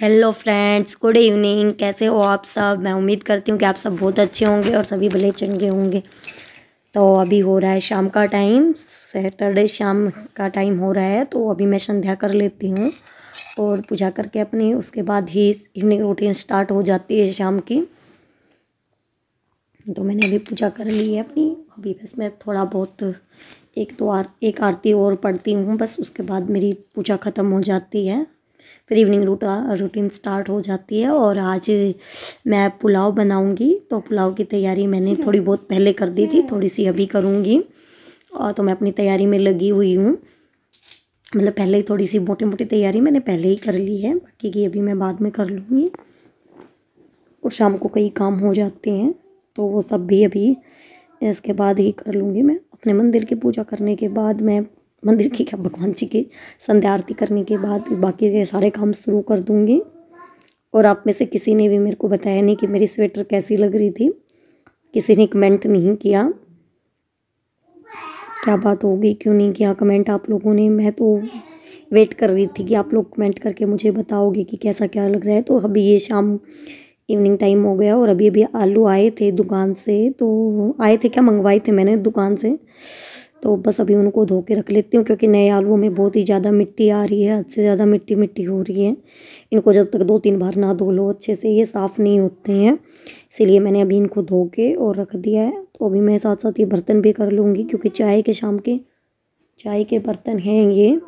Hello friends good evening कैसे हो आप सब मैं उम्मीद करती हूँ कि आप सब बहुत अच्छे होंगे और सभी भले चंगे होंगे तो अभी हो रहा है शाम का टाइम सैटरडे शाम का टाइम हो रहा है तो अभी मैं संध्या कर लेती हूँ और पूजा करके अपनी उसके बाद ही इवनिंग रूटीन स्टार्ट हो जाती है शाम की तो मैंने अभी पूजा कर ली है अपनी अभी बस मैं थोड़ा बहुत एक दो तो आर एक आरती और पढ़ती हूँ बस उसके बाद मेरी पूजा ख़त्म हो जाती है फिर इवनिंग रूटा रूटीन स्टार्ट हो जाती है और आज मैं पुलाव बनाऊंगी तो पुलाव की तैयारी मैंने हम्म। थोड़ी बहुत पहले कर दी थी हम्म। थोड़ी सी अभी करूँगी और तो मैं अपनी तैयारी में लगी हुई हूँ मतलब पहले ही थोड़ी सी मोटी मोटी तैयारी मैंने पहले ही कर ली है बाकी की अभी मैं बाद में कर लूँगी और शाम को कई काम हो जाते हैं तो वो सब भी अभी इसके बाद ही कर लूँगी मैं अपने मंदिर की पूजा करने के बाद मैं मंदिर की क्या भगवान जी की संध्या आरती करने के बाद बाकी के सारे काम शुरू कर दूँगी और आप में से किसी ने भी मेरे को बताया नहीं कि मेरी स्वेटर कैसी लग रही थी किसी ने कमेंट नहीं किया क्या बात होगी क्यों नहीं किया कमेंट आप लोगों ने मैं तो वेट कर रही थी कि आप लोग कमेंट करके मुझे बताओगे कि कैसा क्या लग रहा है तो अभी ये शाम इवनिंग टाइम हो गया और अभी अभी आलू आए थे दुकान से तो आए थे क्या मंगवाए थे मैंने दुकान से तो बस अभी उनको धो के रख लेती हूँ क्योंकि नए आलुओं में बहुत ही ज़्यादा मिट्टी आ रही है हद से ज़्यादा मिट्टी मिट्टी हो रही है इनको जब तक दो तीन बार ना धो लो अच्छे से ये साफ़ नहीं होते हैं इसीलिए मैंने अभी इनको धो के और रख दिया है तो अभी मैं साथ साथ ये बर्तन भी कर लूँगी क्योंकि चाय के शाम के चाय के बर्तन हैं ये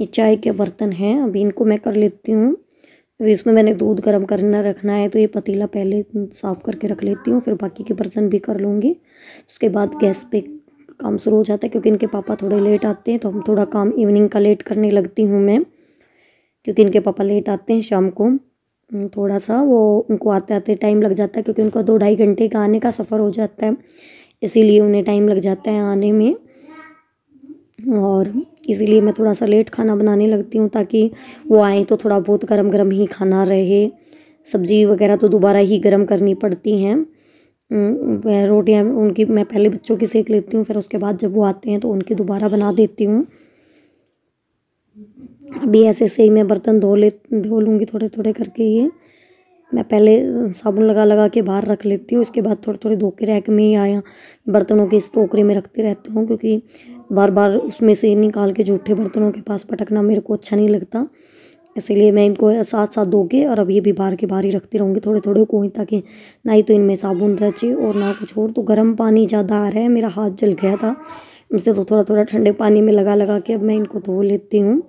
ये चाय के बर्तन हैं अभी इनको मैं कर लेती हूँ अभी इसमें मैंने दूध गर्म करना रखना है तो ये पतीला पहले साफ़ करके रख लेती हूँ फिर बाकी के बर्तन भी कर लूँगी उसके बाद गैस पे काम शुरू हो जाता है क्योंकि इनके पापा थोड़े लेट आते हैं तो हम थोड़ा काम इवनिंग का लेट करने लगती हूँ मैं क्योंकि इनके पापा लेट आते हैं शाम को हम्म, थोड़ा सा वो उनको आते आते टाइम लग जाता है क्योंकि उनका दो ढाई घंटे का आने का सफ़र हो जाता है इसीलिए उन्हें टाइम लग जाता है आने में और इसीलिए मैं थोड़ा सा लेट खाना बनाने लगती हूँ ताकि वो आएँ तो थोड़ा बहुत गर्म गर्म ही खाना रहे सब्ज़ी वगैरह तो दोबारा ही गर्म करनी पड़ती हैं रोटियाँ उनकी मैं पहले बच्चों की सेक लेती हूँ फिर उसके बाद जब वो आते हैं तो उनकी दोबारा बना देती हूँ अभी ऐसे से ही मैं बर्तन धो ले धो लूँगी थोड़े थोड़े करके ये मैं पहले साबुन लगा लगा के बाहर रख लेती हूँ उसके बाद थोड़े थोड़े धो के रैक में ही आया बर्तनों के इस टोकरे में रखती रहती हूँ क्योंकि बार बार उसमें से निकाल के झूठे बर्तनों के पास पटकना मेरे को अच्छा नहीं लगता इसीलिए मैं इनको साथ साथ धोके और अब ये भी बाहर के बाहर ही रखती रहूँगी थोड़े थोड़े कुएँ ताकि ना ही तो इनमें साबुन रचे और ना कुछ और तो गर्म पानी ज़्यादा आ रहा है मेरा हाथ जल गया था इनसे तो थोड़ा थोड़ा ठंडे पानी में लगा लगा के अब मैं इनको धो लेती हूँ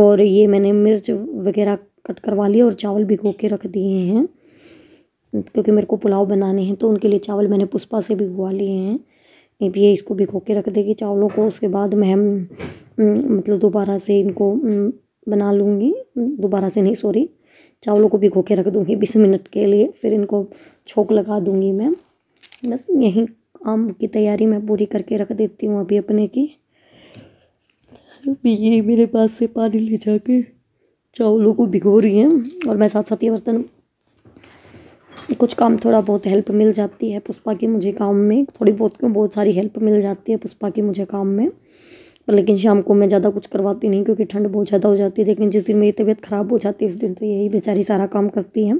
और ये मैंने मिर्च वगैरह कट करवा लिए और चावल भिगो के रख दिए हैं क्योंकि मेरे को पुलाव बनाने हैं तो उनके लिए चावल मैंने पुष्पा से भिगवा लिए हैं ये इसको भिगो के रख देगी चावलों को उसके बाद मैं मतलब दोबारा से इनको बना लूँगी दोबारा से नहीं सॉरी चावलों को भिगो के रख दूँगी बीस मिनट के लिए फिर इनको छोंक लगा दूँगी मैं बस यहीं आम की तैयारी मैं पूरी करके रख देती हूँ अभी अपने की अभी ये मेरे पास से पानी ले जाके चावलों को भिगो रही हैं और मैं साथ साथ ये बर्तन कुछ काम थोड़ा बहुत हेल्प मिल जाती है पुष्पा की मुझे काम में थोड़ी बहुत क्यों बहुत सारी हेल्प मिल जाती है पुष्पा की मुझे काम में पर लेकिन शाम को मैं ज़्यादा कुछ करवाती नहीं क्योंकि ठंड बहुत ज़्यादा हो जाती है लेकिन जिस दिन मेरी तबीयत ख़राब हो जाती है उस दिन तो यही बेचारी सारा काम करती है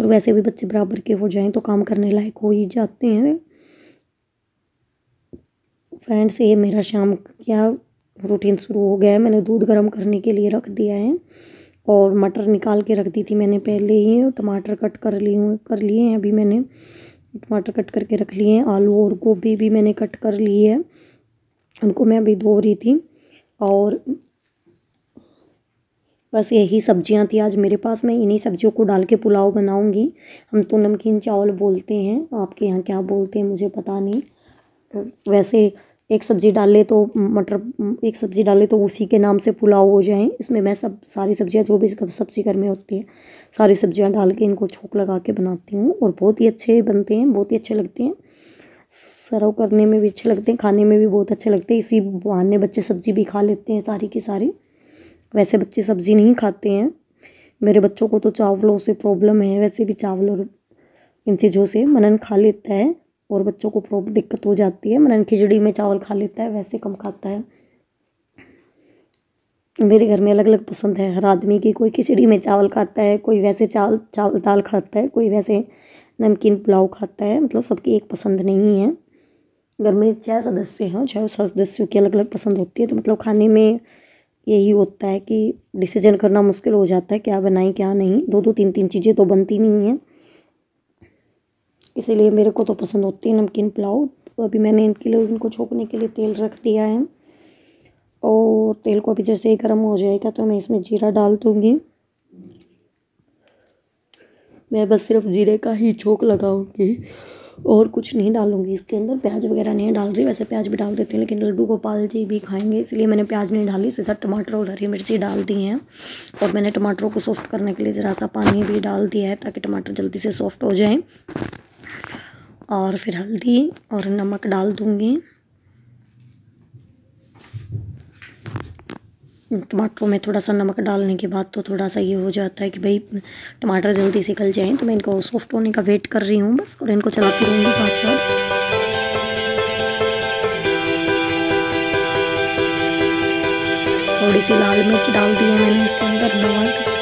और वैसे भी बच्चे बराबर के हो जाएँ तो काम करने लायक हो ही जाते हैं फ्रेंड्स ये मेरा शाम क्या रूटीन शुरू हो गया है मैंने दूध गर्म करने के लिए रख दिया है और मटर निकाल के रख दी थी मैंने पहले ही और टमाटर कट कर ली हूँ कर लिए हैं अभी मैंने टमाटर कट करके रख लिए हैं आलू और गोभी भी मैंने कट कर ली है उनको मैं अभी धो रही थी और बस यही सब्जियां थी आज मेरे पास मैं इन्हीं सब्जियों को डाल के पुलाव बनाऊंगी हम तो नमकीन चावल बोलते हैं आपके यहाँ क्या बोलते हैं मुझे पता नहीं वैसे एक सब्ज़ी डाल ले तो मटर एक सब्ज़ी डाल ले तो उसी के नाम से पुलाव हो जाए इसमें मैं सब सारी सब्ज़ियाँ जो भी सब्ज़ी घर में होती है सारी सब्ज़ियाँ डाल के इनको छोंक लगा के बनाती हूँ और बहुत ही अच्छे बनते हैं बहुत ही अच्छे लगते हैं सर्व करने में भी अच्छे लगते हैं खाने में भी बहुत अच्छे लगते हैं इसी बहाने बच्चे सब्ज़ी भी खा लेते हैं सारी की सारी वैसे बच्चे सब्ज़ी नहीं खाते हैं मेरे बच्चों को तो चावलों से प्रॉब्लम है वैसे भी चावल और इन चीज़ों से मनन खा लेता है और बच्चों को प्रॉपर दिक्कत हो जाती है मनन खिचड़ी में चावल खा लेता है वैसे कम खाता है मेरे घर में अलग अलग पसंद है हर आदमी की कोई खिचड़ी में चावल खाता है कोई वैसे चावल चावल दाल खाता है कोई वैसे नमकीन पुलाव खाता है मतलब सबकी एक पसंद नहीं है घर में छः सदस्य हैं छः सदस्यों की अलग अलग पसंद होती है तो मतलब खाने में यही होता है कि डिसीजन करना मुश्किल हो जाता है क्या बनाएं क्या नहीं दो दो तीन तीन चीज़ें तो बनती नहीं हैं इसीलिए मेरे को तो पसंद होती है नमकीन पुलाव तो अभी मैंने इनके लिए इनको छोंकने के लिए तेल रख दिया है और तेल को अभी जैसे ही गर्म हो जाएगा तो मैं इसमें जीरा डाल दूँगी मैं बस सिर्फ जीरे का ही छोंक लगाऊंगी और कुछ नहीं डालूंगी इसके अंदर प्याज वगैरह नहीं डाल रही वैसे प्याज भी डाल देते हैं लेकिन लड्डू गोपाल जी भी खाएंगे इसलिए मैंने प्याज नहीं डाली सीधा टमाटर और हरी मिर्ची डाल दी हैं और मैंने टमाटरों को सॉफ्ट करने के लिए ज़रा सा पानी भी डाल दिया है ताकि टमाटर जल्दी से सॉफ्ट हो जाएँ और फिर हल्दी और नमक डाल दूँगी टमाटरों में थोड़ा सा नमक डालने के बाद तो थोड़ा सा ये हो जाता है कि भाई टमाटर जल्दी से गल जाएँ तो मैं इनको सॉफ्ट होने का वेट कर रही हूँ बस और इनको चलाती रहूँगी साथ साथ थोड़ी सी लाल मिर्च डाल दी है मैंने इसके अंदर नमक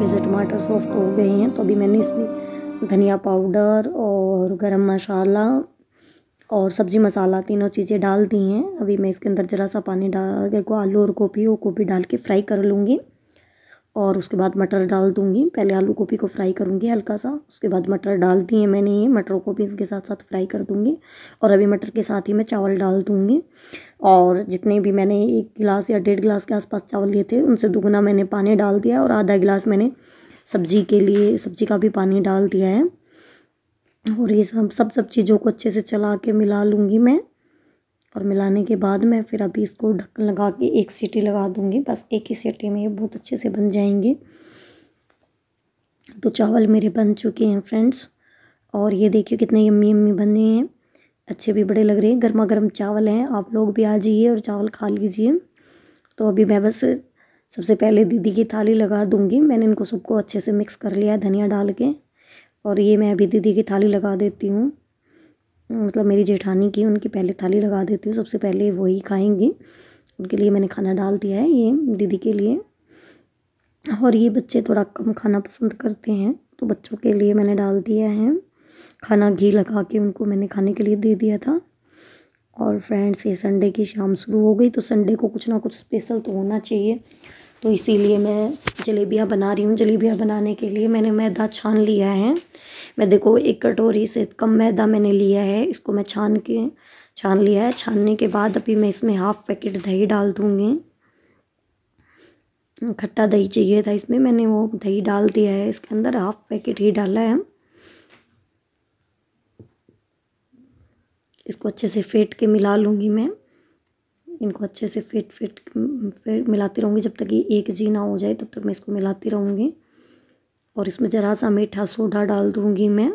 हल्के से टमाटर सॉफ्ट हो गए हैं तो अभी मैंने इसमें धनिया पाउडर और गरम मसाला और सब्ज़ी मसाला तीनों चीज़ें डाल दी हैं अभी मैं इसके अंदर ज़रा सा पानी डाल को आलू और गोभी और गोभी डाल के फ्राई कर लूँगी और उसके बाद मटर डाल दूँगी पहले आलू गोभी को फ्राई करूँगी हल्का सा उसके बाद मटर डाल दिए मैंने ये मटरों को भी इसके साथ साथ फ्राई कर दूँगी और अभी मटर के साथ ही मैं चावल डाल दूँगी और जितने भी मैंने एक गिलास या डेढ़ गिलास के आसपास चावल लिए थे उनसे दोगुना मैंने पानी डाल दिया और आधा गिलास मैंने सब्जी के लिए सब्जी का भी पानी डाल दिया है और ये सब सब सब चीज़ों को अच्छे से चला के मिला लूँगी मैं और मिलाने के बाद मैं फिर अभी इसको ढक्कन लगा के एक सीटी लगा दूँगी बस एक ही सीटी में ये बहुत अच्छे से बन जाएंगे तो चावल मेरे बन चुके हैं फ्रेंड्स और ये देखिए कितने यम्मी यम्मी बने हैं अच्छे भी बड़े लग रहे हैं गर्मा गर्म चावल हैं आप लोग भी आ जाइए और चावल खा लीजिए तो अभी मैं बस सबसे पहले दीदी की थाली लगा दूँगी मैंने इनको सबको अच्छे से मिक्स कर लिया है धनिया डाल के और ये मैं अभी दीदी की थाली लगा देती हूँ मतलब मेरी जेठानी की उनकी पहले थाली लगा देती हूँ सबसे पहले वही खाएंगी उनके लिए मैंने खाना डाल दिया है ये दीदी के लिए और ये बच्चे थोड़ा कम खाना पसंद करते हैं तो बच्चों के लिए मैंने डाल दिया है खाना घी लगा के उनको मैंने खाने के लिए दे दिया था और फ्रेंड्स ये संडे की शाम शुरू हो गई तो संडे को कुछ ना कुछ स्पेशल तो होना चाहिए तो इसीलिए मैं जलेबियाँ बना रही हूँ जलेबियाँ बनाने के लिए मैंने मैदा छान लिया है मैं देखो एक कटोरी से कम मैदा मैंने लिया है इसको मैं छान के छान लिया है छानने के बाद अभी मैं इसमें हाफ़ पैकेट दही डाल दूँगी खट्टा दही चाहिए था इसमें मैंने वो दही डाल दिया है इसके अंदर हाफ़ पैकेट ही डाला है इसको अच्छे से फेंट के मिला लूँगी मैं इनको अच्छे से फिट फिट फिर मिलाती रहूँगी जब तक ये एक जी ना हो जाए तब तक मैं इसको मिलाती रहूँगी और इसमें ज़रा सा मीठा सोडा डाल दूँगी मैं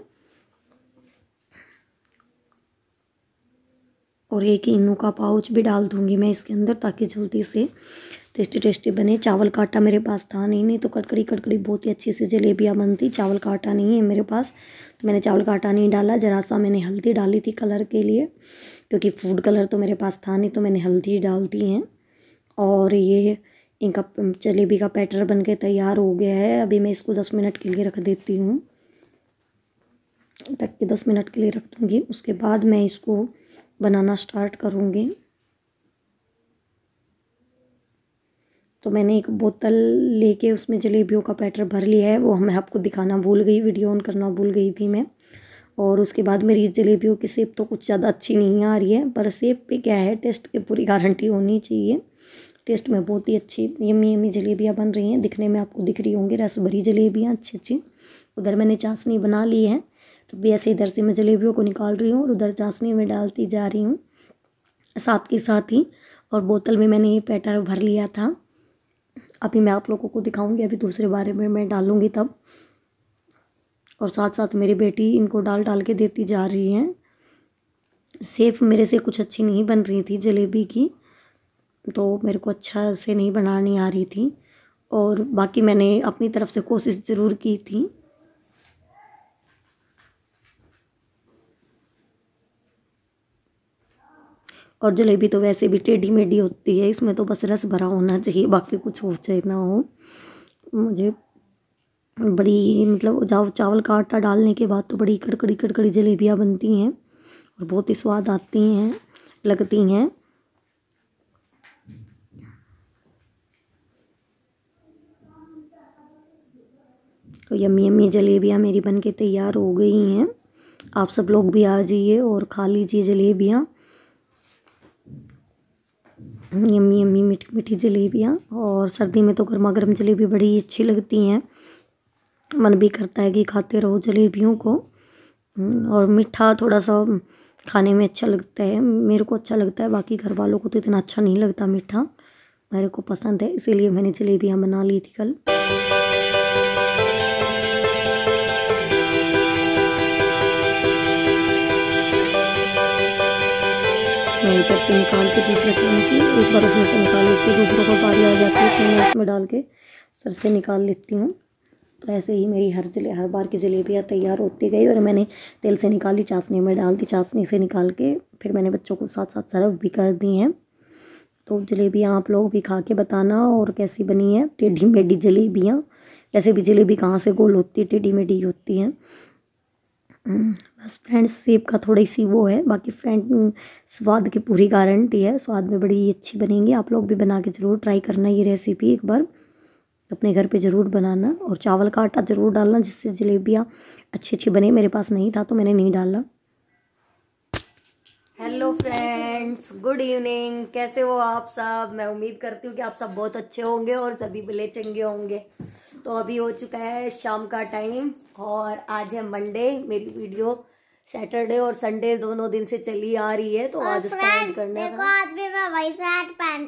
और एक इनू का पाउच भी डाल दूँगी मैं इसके अंदर ताकि जल्दी से टेस्टी टेस्टी बने चावल का आटा मेरे पास था नहीं नहीं तो कड़कड़ी कटकड़ी बहुत ही अच्छी सी जलेबियाँ बनती चावल का आटा नहीं है मेरे पास तो मैंने चावल का आटा नहीं डाला ज़रा सा मैंने हल्दी डाली थी कलर के लिए क्योंकि फूड कलर तो मेरे पास था नहीं तो मैंने हल्दी डालती हैं और ये इनका जलेबी का पैटर बन के तैयार हो गया है अभी मैं इसको दस मिनट के लिए रख देती हूँ ढक के दस मिनट के लिए रख दूँगी उसके बाद मैं इसको बनाना स्टार्ट करूँगी तो मैंने एक बोतल लेके उसमें जलेबियों का पैटर भर लिया है वो मैं आपको दिखाना भूल गई वीडियो ऑन करना भूल गई थी मैं और उसके बाद मेरी जलेबियों की सेब तो कुछ ज़्यादा अच्छी नहीं आ रही है पर सेब पे क्या है टेस्ट की पूरी गारंटी होनी चाहिए टेस्ट में बहुत ही अच्छी यमी यमी जलेबियाँ बन रही हैं दिखने में आपको दिख रही होंगी रस भरी जलेबियाँ अच्छी अच्छी उधर मैंने चाशनी बना ली है तो ऐसे इधर से मैं जलेबियों को निकाल रही हूँ और उधर चाशनी में डालती जा रही हूँ साथ के साथ ही और बोतल में मैंने ये पैटर भर लिया था अभी मैं आप लोगों को दिखाऊंगी अभी दूसरे बारे में मैं डालूँगी तब और साथ साथ मेरी बेटी इनको डाल डाल के देती जा रही है सेफ मेरे से कुछ अच्छी नहीं बन रही थी जलेबी की तो मेरे को अच्छा से नहीं बनानी आ रही थी और बाकी मैंने अपनी तरफ से कोशिश ज़रूर की थी और जलेबी तो वैसे भी टेढ़ी मेढ़ी होती है इसमें तो बस रस भरा होना चाहिए बाकी कुछ हो चाहिए ना हो मुझे बड़ी मतलब जाओ चावल का आटा डालने के बाद तो बड़ी कड़कड़ी कड़कड़ी जलेबियाँ बनती हैं और बहुत ही स्वाद आती हैं लगती हैं तो यम्मी यम्मी जलेबियाँ मेरी बन के तैयार हो गई हैं आप सब लोग भी आ जाइए और खा लीजिए जलेबियाँ यम्मी यम्मी मीठी मीठी जलेबियाँ और सर्दी में तो गर्मा गर्म जलेबी बड़ी अच्छी लगती हैं मन भी करता है कि खाते रहो जलेबियों को हम्म, और मीठा थोड़ा सा खाने में अच्छा लगता है मेरे को अच्छा लगता है बाकी घर वालों को तो इतना अच्छा नहीं लगता मीठा मेरे को पसंद है इसीलिए मैंने जलेबियाँ बना ली थी कल उसमें ऊपर से निकाल के दूसरे पेन की एक बार उसमें से निकाल लेती हूँ दूसरों को पारी आ जाती है तो मैं उसमें डाल के सर से निकाल लेती हूँ तो ऐसे ही मेरी हर जले हर बार की जलेबियाँ तैयार होती गई और मैंने तेल से निकाली चाशनी में डाल दी चाशनी से निकाल के फिर मैंने बच्चों को साथ साथ सर्व भी कर दी हैं तो जलेबियाँ आप लोग भी खा के बताना और कैसी बनी है टेढ़ी मेढ़ी जलेबियाँ ऐसे भी जलेबी कहाँ से गोल होती है टेढ़ी मेढ़ी होती हैं बस फ्रेंड्स सेब का थोड़ी सी वो है बाकी फ्रेंड स्वाद की पूरी गारंटी है स्वाद में बड़ी अच्छी बनेंगी आप लोग भी बना के ज़रूर ट्राई करना ये रेसिपी एक बार अपने घर पे ज़रूर बनाना और चावल का आटा ज़रूर डालना जिससे जलेबियाँ अच्छी अच्छी बने मेरे पास नहीं था तो मैंने नहीं डाला हेलो फ्रेंड्स गुड इवनिंग कैसे हो आप सब मैं उम्मीद करती हूँ कि आप सब बहुत अच्छे होंगे और सभी बिले चंगे होंगे तो अभी हो चुका है शाम का टाइम और आज है मंडे मेरी वीडियो सैटरडे और संडे दोनों दिन से चली आ रही है तो आज आज भी मैं वही शर्ट पहन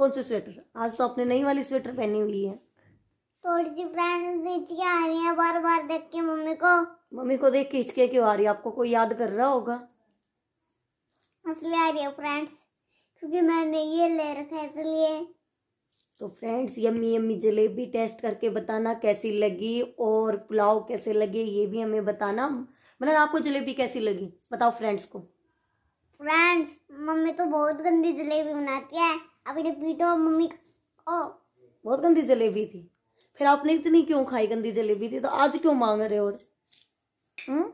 कौन सी स्वेटर आज तो आपने नई वाली स्वेटर पहनी हुई है थोड़ी सी फ्रेंड हिचके आ रही है बार बार देख के मम्मी को मम्मी को देख के हिचके क्यों आ रही है आपको कोई याद कर रहा होगा इसलिए आ रही है फ्रेंड्स क्योंकि मैंने ये ले रखा है इसलिए तो friends yummy yummy jalebi taste करके बताना कैसी लगी और पुलाव कैसे लगे ये भी हमें बताना मतलब आपको जलेबी कैसी लगी बताओ फ्रेंड्स को फ्रेंड्स मम्मी तो बहुत गंदी जलेबी बनाती है अभी ने पीटो मम्मी ओ बहुत गंदी जलेबी थी फिर आपने इतनी क्यों खाई गंदी जलेबी थी तो आज क्यों मांग रहे हो और हम्म?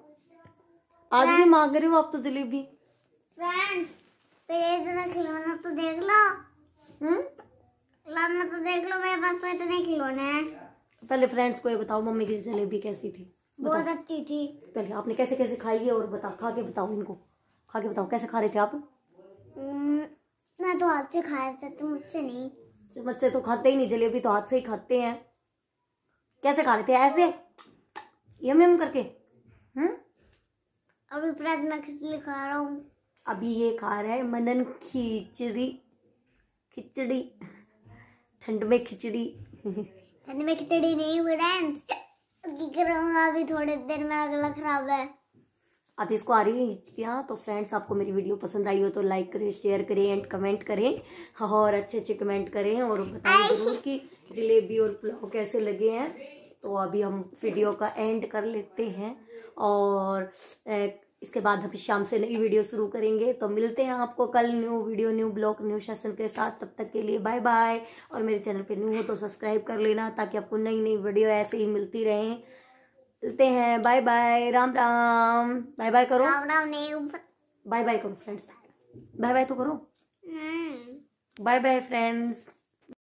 आज भी मांग रहे हो आप तो जलेबी फ्रेंड्स तेरे खिलौना तो देख लो हम्म तो देख लो मेरे पास तो इतने खिलौने हैं पहले फ्रेंड्स को ये बताओ मम्मी की जलेबी कैसी थी बहुत अच्छी थी पहले आपने कैसे कैसे खाई है और बताओ खा के बताओ इनको खा के बताओ कैसे खा रहे थे आप हम्म, मैं तो हाथ से खा रहे थे तुम मुझसे नहीं चम्मच से तो खाते ही नहीं जलेबी तो हाथ से ही खाते हैं कैसे खा रहे थे ऐसे यम यम करके हम्म अभी प्राज मैं खिचड़ी खा रहा हूँ अभी ये खा रहे हैं मनन खिचड़ी खिचड़ी ठंड में खिचड़ी ठंड में खिचड़ी नहीं फ्रेंड्स करूँगा अभी थोड़ी देर में अगला खराब है अब इसको आ रही है हिचकियाँ तो फ्रेंड्स आपको मेरी वीडियो पसंद आई हो तो लाइक करें शेयर करें एंड कमेंट करें हाँ, और अच्छे अच्छे कमेंट करें और बताएं जरूर कि जलेबी और पुलाव कैसे लगे हैं तो अभी हम वीडियो का एंड कर लेते हैं और इसके बाद हम शाम से नई वीडियो शुरू करेंगे तो मिलते हैं आपको कल new video new blog new session के साथ तब तक के लिए बाय बाय और मेरे चैनल पे न्यू हो तो सब्सक्राइब कर लेना ताकि आपको नई नई वीडियो ऐसे ही मिलती रहे मिलते हैं बाय बाय राम राम बाय बाय करो बाय बाय करो फ्रेंड्स बाय बाय तो करो बाय बाय फ्रेंड्स